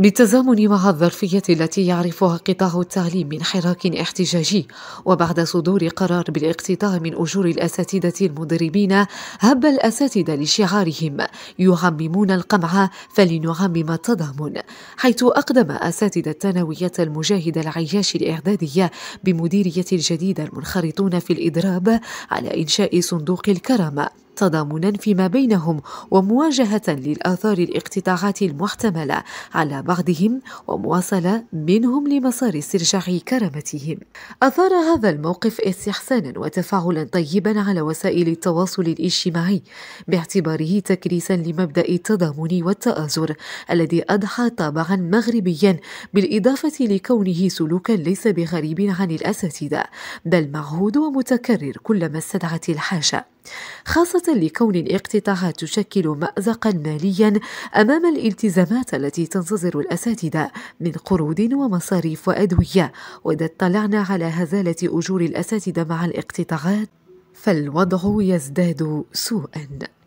بالتزامن مع الظرفية التي يعرفها قطاع التعليم من حراك احتجاجي وبعد صدور قرار بالاقتطاع من أجور الأساتذة المدربين هب الأساتذة لشعارهم يعممون القمع فلنعمم التضامن حيث أقدم أساتذة الثانوية المجاهد العياش الإعدادية بمديرية الجديدة المنخرطون في الإضراب على إنشاء صندوق الكرامة تضامنا فيما بينهم ومواجهه للاثار الاقتطاعات المحتمله على بعضهم ومواصله منهم لمسار استرجاع كرامتهم اثار هذا الموقف استحسانا وتفاعلا طيبا على وسائل التواصل الاجتماعي باعتباره تكريسا لمبدا التضامن والتآزر الذي اضحى طابعا مغربيا بالاضافه لكونه سلوكا ليس بغريب عن الاساتذه بل معهود ومتكرر كلما استدعت الحاجه خاصة لكون الاقتطاعات تشكل مأزقا ماليا أمام الالتزامات التي تنتظر الأساتذة من قروض ومصاريف وأدوية وإذا اطلعنا على هزالة أجور الأساتذة مع الاقتطاعات فالوضع يزداد سوءا